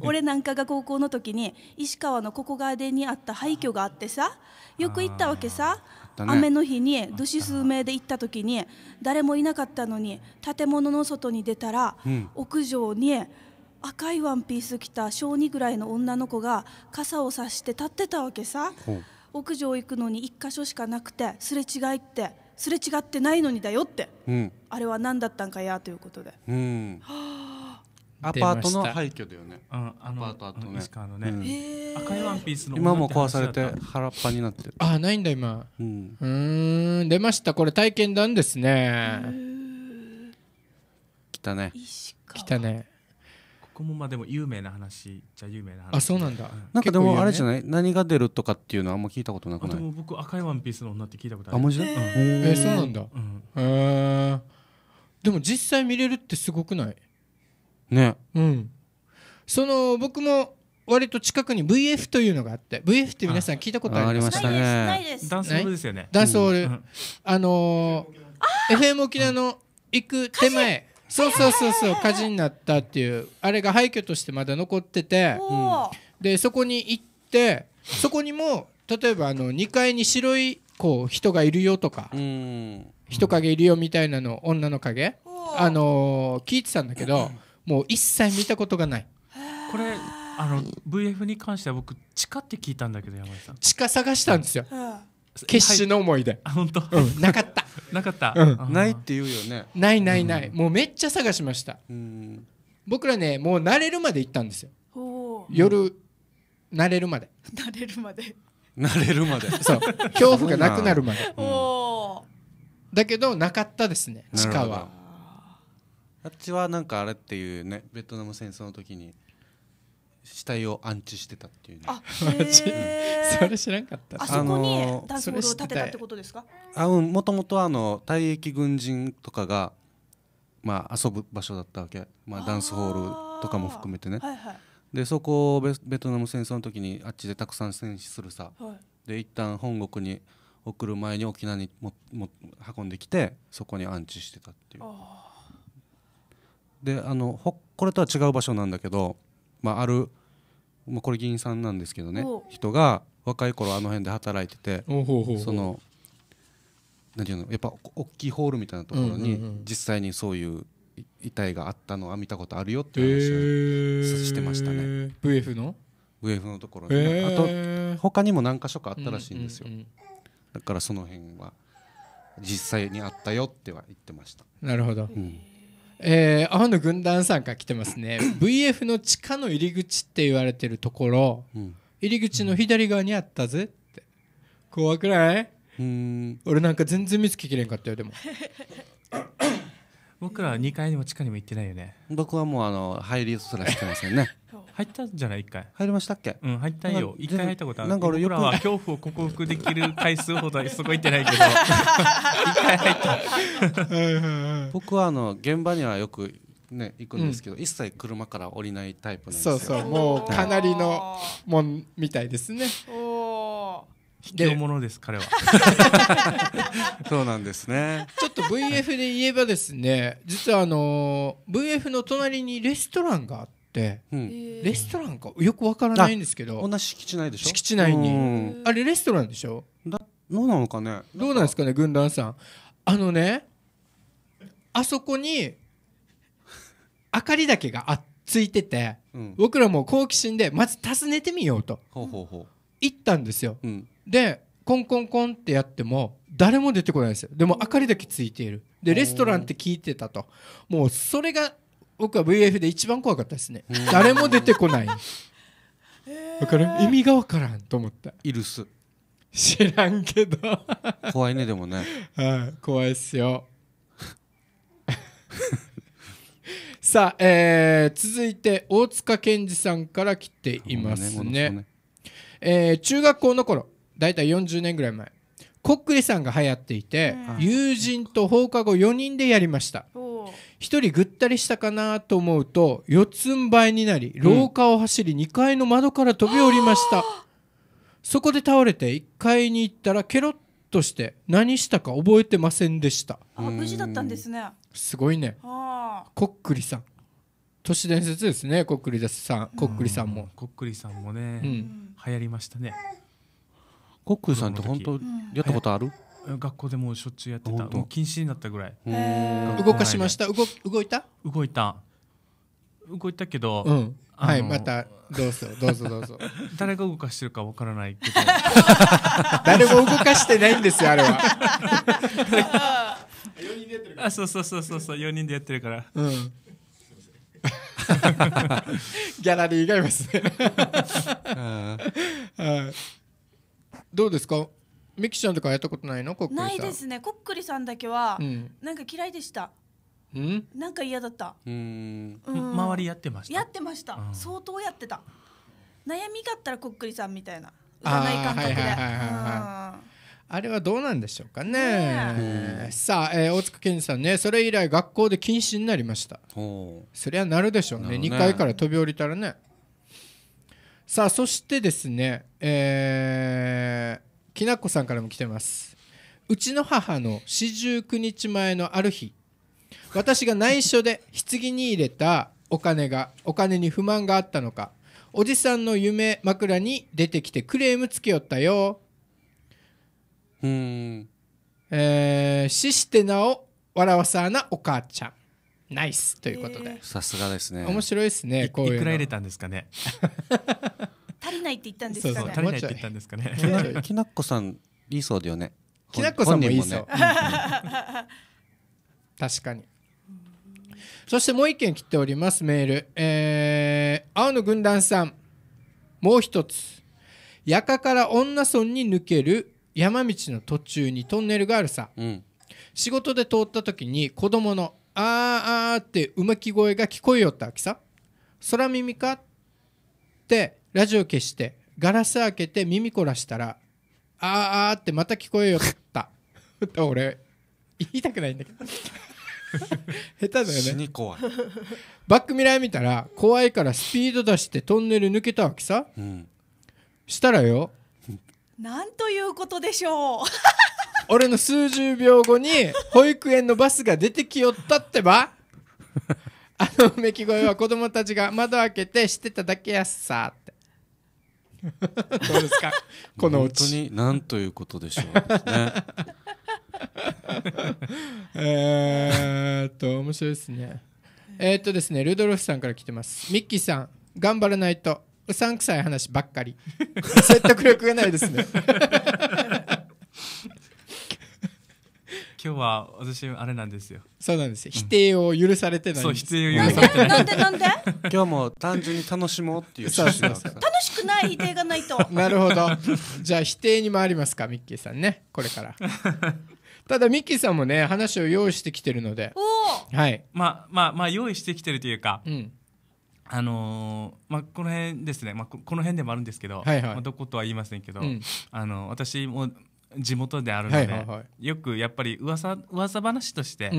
うん、<laughs> 俺なんかが高校の時に石川のここがでにあった廃墟があってさよく行ったわけさ、ね、雨の日に武士数名で行った時に誰もいなかったのに建物の外に出たら、うん、屋上に赤いワンピース着た小2ぐらいの女の子が傘を差して立ってたわけさ。う屋上行くのに一箇所しかなくてすれ違いってすれ違ってないのにだよって、うん、あれは何だったんかやということで。
うんアパートの
廃墟だよね。あのアパート後ね。
あのね、うん、
赤いワンピース
の今も壊されて腹っぱになってる。あないんだ今。うん、うん出ましたこれ体験談ですね。来たね。来たね。
こもまあでも有名な話じゃ有名な話あ
そうなんだ、なんかでもあれじゃない、何が出るとかっていうのはあんま聞いたことなくあなで
いも僕赤いワンピースの女って聞いたことああるマジで、ええーそうなんだへうん
えでも実際見れるってすごくないねうんその僕も割と近くに VF というのがあって VF って皆さん聞いたことありますかしたねダンスホールですよねダンスホール、うんあのー FM 沖縄の行く手前そうそうそうそう火事になったっていうあれが廃墟としてまだ残ってて、でそこに行ってそこにも例えばあの2階に白いこう人がいるよとか、人影いるよみたいなの女の影、あの聞いてたんだけど、もう一切見たことがない。これあの VF に関しては僕地下って聞いたんだけど山井さん地下探したんですよ決死の思いで、本当、うん、なかったなかった、うん、ないって言うよねないないない、うん、もうめっちゃ探しました、うん、僕らねもう慣れるまで行ったんですよ夜、慣れるまで
慣れるまで
慣れるまで <laughs> そう恐怖がなくなるまで、だけどなかったですね地下は
あっちはなんかあれっていうねベトナム戦争の時に死体を安置してたっていう、ね、あ、<laughs> それ知らんかった。あそこにダンスールを建てたってことですか？あ、うん、もともとあの退役軍人とかがまあ遊ぶ場所だったわけ。まあダンスホールとかも含めてね。はいはい、でそこをベベトナム戦争の時にあっちでたくさん戦死するさ。はい、で一旦本国に送る前に沖縄にもも運んできてそこに安置してたっていう。であのほこれとは違う場所なんだけどまあ、ある、まあ、これ議員さんなんですけどね人が若い頃あの辺で働いててその何ていうのやっぱ大きいホールみたいなところに実際にそういう遺体があったのは見たことあるよっていう話をしてましたね。えー、VF の VF のところに、えー、あと他にも何か所かあったらしいんですよ、だからその辺は実際にあったよっては言ってました
なるほど、うんえー、青の軍団さんから来てますね <coughs> VF の地下の入り口って言われてるところ、うん、入り口の左側にあったぜって怖くないうん俺なんか全然見つけきれんかったよでも僕らは2
階にも地下にも行ってないよね
僕はもうあの入りすらしてませんね <laughs> 入ったんじゃない一回入りま
したっけうん入ったよ一回入ったことあるなんか俺よくは恐怖を克服できる回数ほどそ
こ行ってないけど <laughs> 一回入った僕はあの現場にはよくね行くんですけど、うん、一切車から降りないタイプなんですそうそうもうかなり
のもんみたいですねお卑怯者です彼は <laughs> そうなんですねちょっと VF で言えばですね実はあの VF の隣にレストランがあっ、うん、レストランかよくわからないんですけど同じ敷地内でしょ敷地内にあれレストランでしょどうなのかねどうなんですかね軍団さんあのねあそこに明かりだけがあついてて、うん、僕らも好奇心でまず訪ねてみようと行ったんですよ、うん、でコンコンコンってやっても誰も出てこないですよでも明かりだけついているでレストランって聞いてたともうそれが僕は VF で一番怖かったですね誰も出てこないか意味が分からんと思ったイルス知らんけど
怖いねでもね
<laughs> はい、怖いっすよ <laughs> さあ、えー、続いて大塚健二さんから来ていますねねね、えー、中学校の頃だいたい40年ぐらい前コックリさんが流行っていて、うん、友人と放課後4人でやりました1人ぐったりしたかなと思うと四つん這いになり廊下を走り2階の窓から飛び降りました、そこで倒れて1階に行ったらケロッとして何したか覚えてませんでしたあ
無事だったんですね
すごいねコックリさん都市伝説ですねコックリさんコックリさんもコックリさんもね、うん、流行りましたねコッ
ク
さんって本当やったこと
ある、
学校でもしょっちゅうやってた禁止になったぐらい動かしました動動いた動いた動いたけど、うん、はいまたどうぞどうぞどうぞ <laughs> 誰が動かしてるかわからないけど <laughs> <laughs> 誰も動
かしてないんで
すよあれは4人でやってるそうそうそうそうそう4人でやってるから、
うん、ギャラリーがいますねどうですかミキちゃんとかやったことないのコックリさんないです
ねコックリさんだけは、なんか嫌いでしたうんなんか嫌だった
うんうん、周りやってましたやっ
てました、うん、相当やってた悩みがあったらこっくりさんみたいな占い感覚で
あれはどうなんでしょうかね、ね、さあ、えー、大塚健二さんねそれ以来学校で禁止になりましたそりゃなるでしょうねね2階から飛び降りたらねさあそしてですねえー、きなこさんからも来てますうちの母の四十九日前のある日私が内緒で棺に入れたお金がお金に不満があったのかおじさんの夢枕に出てきてクレームつけよったようんえー、死してなお笑わさなお母ちゃんナイスということで。さすがですね。面白いですね。こういくら入れたんです
かね。
足りないって言ったんですかね。足りないって言ったんですかね。
きなこさんいいそうだよね。
きなこさんもいいそう。<laughs> 確かに。そしてもう一件切っておりますメール、えー、青の軍団さんもう一つやかから女村に抜ける山道の途中にトンネルがあるさ、うん、仕事で通った時に子供のあーあーってうまき声が聞こえよったわけさ空耳かってラジオ消してガラス開けて耳凝らしたらあーあーってまた聞こえよった <laughs> 俺言いたくないんだけど <laughs> 下手だよね死に怖いバックミラー見たら怖いからスピード出してトンネル抜けたわけさ、うん、したらよ
なんということでしょう <laughs>
俺の数十秒後に保育園のバスが出てきよったってば <laughs> あのうめき声は子供たちが窓開けてしてただけやっさってどうですか <laughs> このうち本当になんということでしょうね <laughs> えっと面白いですねえー、っとですねルドルフさんから来てますミッキーさん頑張らないとうさんくさい話ばっかり説得力がないですね
今日は私あれなんですよそうなんですよ、否定を許され
てないそう否定を許されてないなんでなんで <laughs> 今日も単純に楽しもうっていうそう楽しくない否定がないと <laughs> なるほどじゃあ否定に回りますかミッキーさんねこれから <laughs> ただミッキーさんもね話を用意してきてるのではいまあ
まあまあ用意してきてるというか、うんあのー、まあ、この辺ですね、まあ、この辺でもあるんですけど、はいはい、まあ、どことは言いませんけど、うん、あの私も地元であるので、はいはいはい、よくやっぱり噂噂話として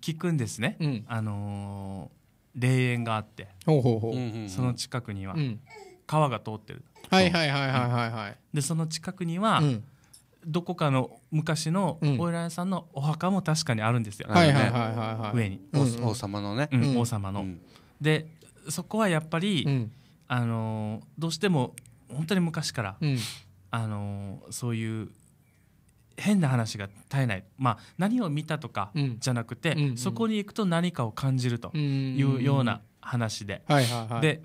聞くんですね、うん、あのー、霊園があってほうほうほうその近くには、川が通ってるはいはいはいはいはいはい、でその近くには、うん、どこかの昔のお偉いさんのお墓も確かにあるんですよ、ね、はいはいはいはい、上に、王様のね、王様の、でそこはやっぱり、あのー、どうしても本当に昔から、あのー、そういう変な話が絶えない、まあ、何を見たとかじゃなくて、うん、そこに行くと何かを感じるというような話で。で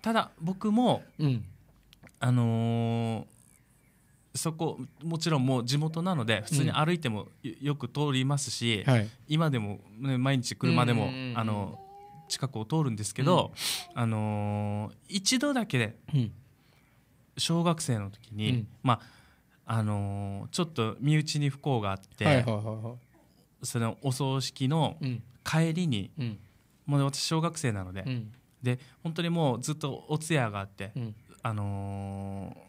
ただ僕も、うん、あのー、そこもちろんもう地元なので普通に歩いてもよく通りますし、うんはい、今でも、ね、毎日車でも、あの近くを通るんですけど、あのー、一度だけ小学生の時に、まああのー、ちょっと身内に不幸があって、はいはいはいはい、そのお葬式の帰りに、うん、もう私小学生なので、うん、で本当にもうずっとお通夜があって、うん、あのー、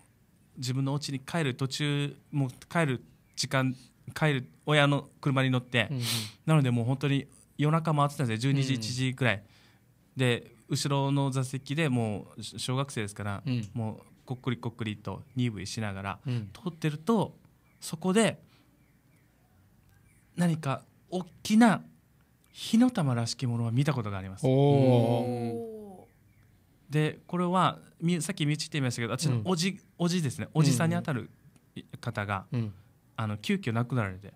自分のお家に帰る途中もう帰る時間帰る親の車に乗って、うんうん、なのでもう本当に夜中回ってたんですよ12時、1時ぐらい。で後ろの座席でもう小学生ですから、もうこっくりこっくりと鈍いしながら通ってると、そこで何か大きな火の玉らしきものは見たことがあります。でこれはさっき道って言いましたけど私のおじ,、おじですねおじさんにあたる方が、あの急遽亡くなられて。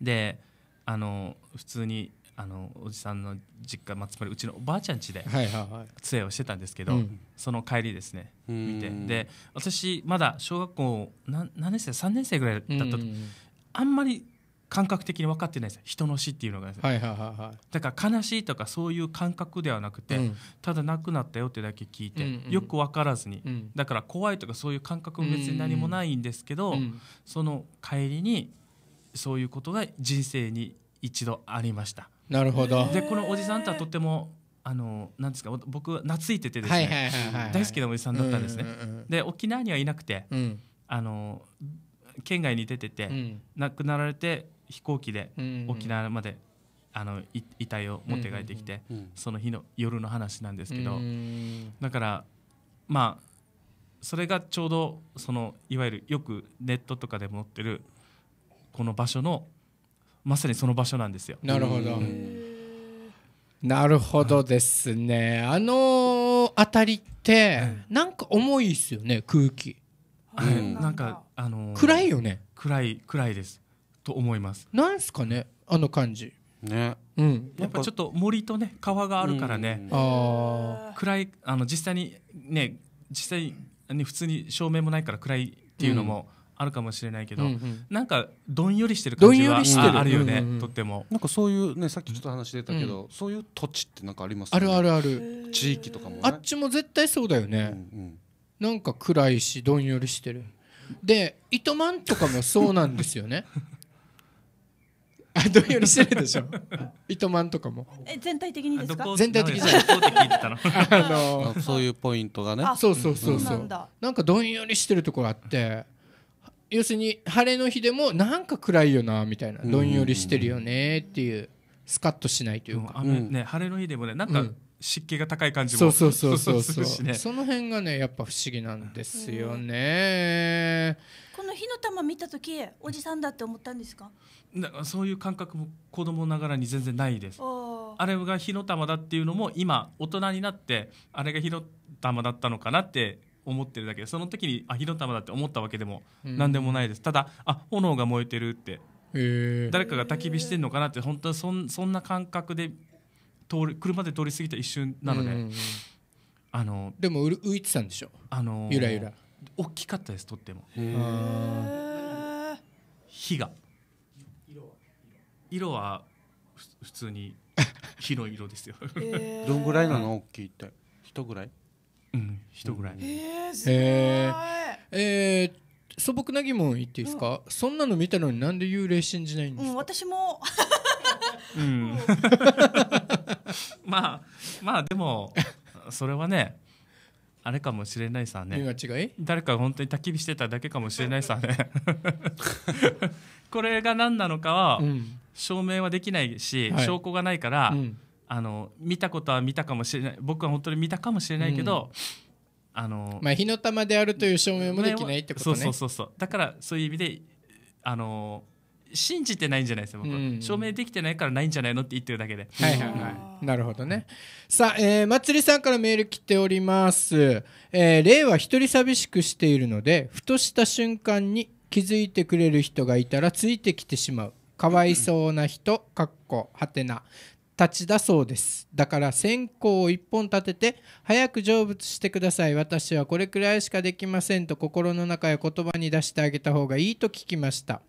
であの普通にあのおじさんの実家、まあ、つまりうちのおばあちゃん家で杖をしてたんですけど、はいはいはい、その帰りですね、うん、見てで私まだ小学校何年生3年生ぐらいだったと、あんまり感覚的に分かってないです人の死っていうのが、ねはいはいはいはい、だから悲しいとかそういう感覚ではなくて、うん、ただ亡くなったよってだけ聞いて、うんうん、よく分からずに、うん、だから怖いとかそういう感覚も別に何もないんですけど、うん、その帰りにそういうことが人生に一度ありました。
なるほどでこ
のおじさんとはとってもあのなんですか僕懐いててですね大好きなおじさんだったんですね、で沖縄にはいなくて、うん、あの県外に出てて、うん、亡くなられて飛行機で沖縄まで、あの遺体を持って帰ってきて、その日の夜の話なんですけど、だからまあそれがちょうどそのいわゆるよくネットとかで持ってるこの場所のまさにその場所なんですよ。なるほど、
なるほどですね、あのあたりってなんか重いですよね空気、うん、なんか、あのー、暗いよね暗い暗いですと思いますなんすかねあの感じね、うん、
やっぱちょっと森とね川があるからね、
うん、
あ暗いあの実際にね実際に普通に照明もないから暗いっていうのも、うんあるかもしれないけど、うんうん、なんかどんよりしてる感じはあるよね、うんうんとっても
なんかそういうねさっきちょっと話出たけど、うん、そういう土地ってなんかあります、ね、あるあるある
地域とかも、ね、あっちも絶対そうだよね、うんうん、なんか暗いしどんよりしてるで糸満とかもそうなんですよね <laughs> あどんよりしてるでしょ糸満とかもえ全体的にですか全体的じゃない <laughs> あのー、そういうポイントがねそうそうそうそう、うん、なんかどんよりしてるところあって要するに晴れの日でもなんか暗いよなみたいなどんよりしてるよねっていうスカッとしないというか、雨ね、
晴れの日でもねなんか湿気が高い感じも、そうそうそうそうそう、ね、そ
の辺がねやっぱ不思議なんですよね、
この火の玉見た時おじさんだって思ったんですか
なそういう感覚も子供ながらに全然ないです
あれが火の玉だっていうのも今大人になってあれが火の玉だったのかなって思ってるだけでその時にあ火の玉だって思ったわけでも何でもないです、ただあ炎が燃えてるって
誰かが焚き火
してるのかなって本当はそんそんな感覚で通り車で通り過ぎた一瞬なので、
あのでも浮いてたんでしょあのゆらゆら大きかったですとっても
火が色は普通に火の色ですよどんぐらいなの大きいって人ぐらい
うん、
人ぐらい。えー、えー、えー、素朴な疑問言っていいですか、うん、そんなの見たのになんで幽霊信じないんです
か、うん、私も、うん、<laughs> まあま
あでもそれはね
あれかもしれないさね誰か本当に焚き火してただけかもしれないさね <laughs> これが何なのかは証明はできないし、はい、証拠がないから、うんあの見たことは見たかもしれない僕は本当に見たかもしれないけど、うん、あのまあ、火
の玉であるという証明もできないってことねそうそ
うそうだからそういう意味であの信じてないんじゃないですか僕は、うん、証明できてないからないんじゃないのって言ってるだけで
はいはいはいなるほどねさあ、えー、まつりさんからメール来ております、えー、霊は一人寂しくしているのでふとした瞬間に気づいてくれる人がいたらついてきてしまうかわいそうな人、かっこはてな。ちだそうですだから線香を1本立てて早く成仏してください私はこれくらいしかできませんと心の中や言葉に出してあげた方がいいと聞きました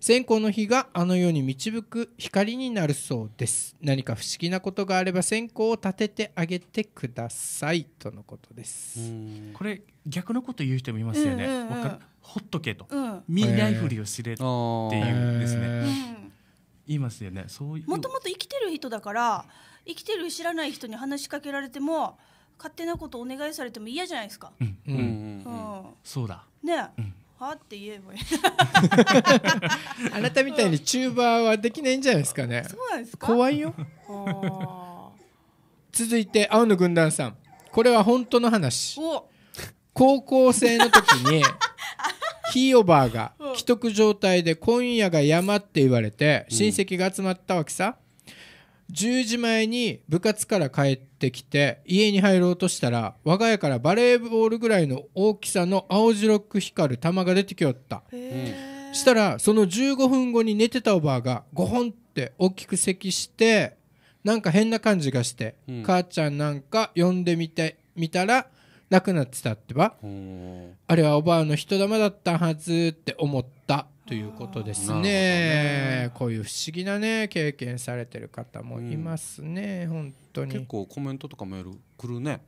線香の火があの世に導く光になるそうです何か不思議なことがあれば線香を立ててあげてくださいとのことですこれ逆のこと言う人もいま
すよね、うんうんうん、
ほっ
と
けと、うん、
見ないふりを
しれっていうんですね、えー言いますよねそうい
うもともと生きてる人だから生きてる知らない人に話しかけられても勝手なことお願いされても嫌じゃないですか、うんうんそうだね、うんはって言えばいいあなたみたいに
チューバーはできないんじゃないですかねそう
なんですか怖い
よ続いて青の軍団さんこれは本当の話高校生の時に <laughs> ひいおばあが既得状態で今夜が山って言われて親戚が集まったわけさ、うん、10時前に部活から帰ってきて家に入ろうとしたら我が家からバレーボールぐらいの大きさの青白く光る玉が出てきよったしたらその15分後に寝てたおばあがゴホンって大きく咳してなんか変な感じがして、うん、母ちゃんなんか呼んでみてみたら「なくなってたってばあれはおばあの人玉だったはずって思ったということですね、ね、こういう不思議なね経験されてる方もいますね、うん、本当に結
構コメントとかメール来るね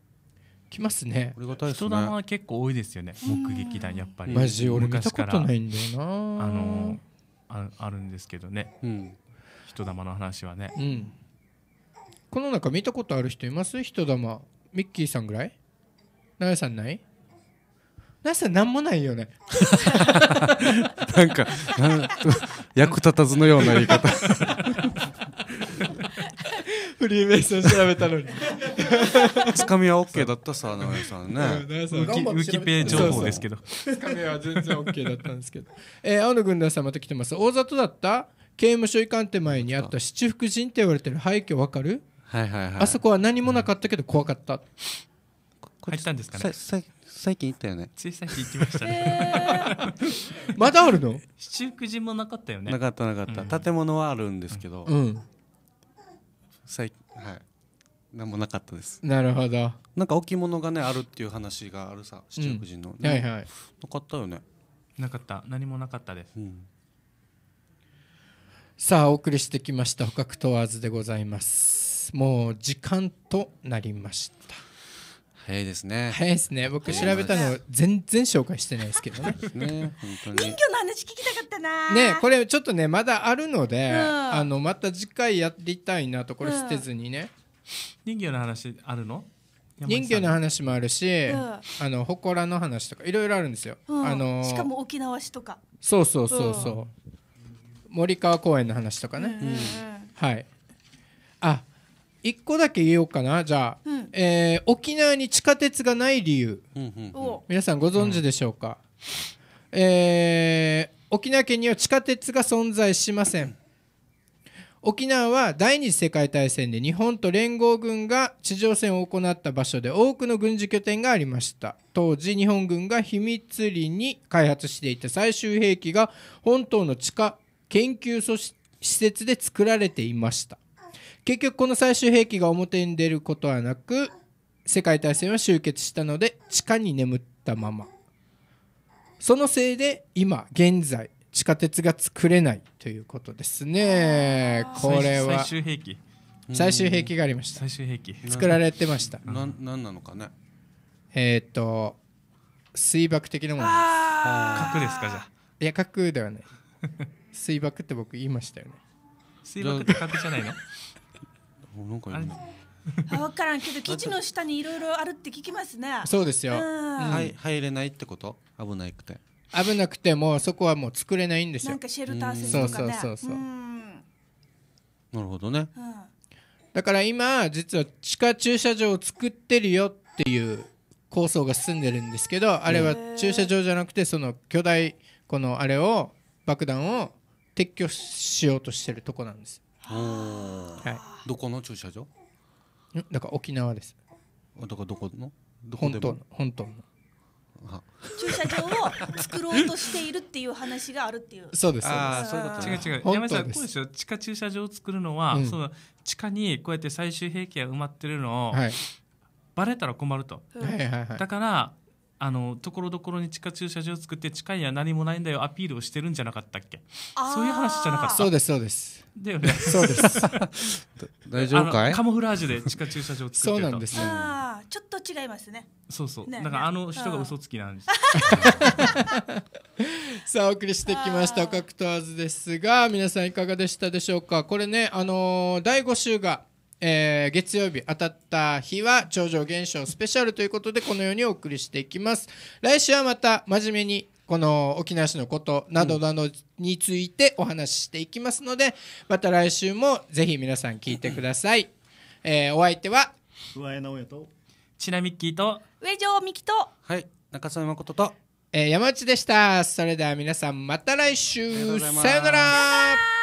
来ますね、ね、
人玉は結構多いですよね目撃談やっぱ
りマジ俺見たことないんだよ
なあ
のああるんですけどね、うん、人玉の話はね、うん、
この中見たことある人います人玉ミッキーさんぐらい長谷さんない長谷さん何もないよねなんかなん役立たずのような言い方
フリーメイソン調べたのにつかみは OK だったさ長谷さんねウィキペ情報ですけどつかみ
は全然 OK だったんですけど、えー、青野軍団さんまた来てます大里だった刑務所移管手前にあった七福神って言われてる廃墟わかるはいはいはい、あそこは何もなかったけど怖かった、うん入ったんですかね最近行ったよねつい最近行きましたね、<laughs> まだあるの七
福神もなかったよねなかったなかった、うん、建物はあるんですけど、うん、最はい何もなかったですなるほどなんか置物がねあるっていう話
があるさ
七福神の、ね、はいはい
なかったよねなかった何もなかったです、うん
さあお送りしてきました捕獲問わずでございますもう時間となりました早いですね早いですね僕調べたの全然紹介してないですけどねね人魚の
話聞きたかったなね
これちょっとねまだあるので、うん、あのまた次回やりたいなとこれ捨てずにね、うん、人魚の話あるの人魚の話もあるし、うん、あの祠の話とかいろいろあるんですよ、うん、あのー、しかも
沖縄市とかそうそうそうそう、う
ん、森川公園の話とかね、はいあ一個だけ言おうかなじゃあ、うん、えー、沖縄に地下鉄がない理由、うんうんうん、皆さんご存知でしょうか、うん、えー、沖縄県には地下鉄が存在しません沖縄は第二次世界大戦で日本と連合軍が地上戦を行った場所で多くの軍事拠点がありました当時日本軍が秘密裏に開発していた最終兵器が本島の地下研究施設で作られていました結局この最終兵器が表に出ることはなく世界大戦は終結したので地下に眠ったままそのせいで今現在地下鉄が作れないということですねこれは最終兵器最終兵器がありました最終兵器作られてました何
なのかね
えっ、ー、と水爆的なものです核ですかじゃあいや核ではない水爆って僕言いましたよね
水爆って核じゃないの <laughs>
なんか
あ分からんけど <laughs> 基地の下にいろいろあるって聞きますねそうですよ、はい
入れないってこと危ないくて
危なくてもそこはもう作れないんですなよ
んかシェルターとかねそうそうそうそう
なるほどねだから今実は地下駐車場を作ってるよっていう構想が進んでるんですけどあれは駐車場じゃなくてその巨大このあれを爆弾を撤去しようとしてるとこなんです
はい。どこの
駐車場？だから沖縄です。だからどこの？どこ本島本島の。
駐車場を作ろうとしているっていう話があるっていう。そうです。ああ、そういうこと。
違う違う。山下さん、こうですよ。地下駐車場を作るのは、うん、その地下にこうやって最終兵器が埋まってるのを、はい、バレたら困ると。はいはいはい。だからあのところどころに地下駐車場を作って地下には何もないんだよアピールをしてるんじゃなかったっ
けそういう話じゃなかったそうですそうですだよねそうです <laughs> 大丈
夫かいカモフラージュで地下駐車場
を作ってそうなんですね、
ちょっと違いますねそうそう、ね、なんあの人が嘘つきなん
です <laughs>
さあお送りしてきました「オカクトアーズ」ですが皆さんいかがでしたでしょうかこれねあのー、第5週が「えー、月曜日当たった日は頂上現象スペシャルということでこのようにお送りしていきます来週はまた真面目にこの沖縄市のことなどなどについてお話ししていきますので、うん、また来週もぜひ皆さん聞いてください、えー、お相手は上江直とちなみっきーと
上条美希と
はい中澤誠と、えー、山内でしたそれでは皆さんまた来週
さよな
ら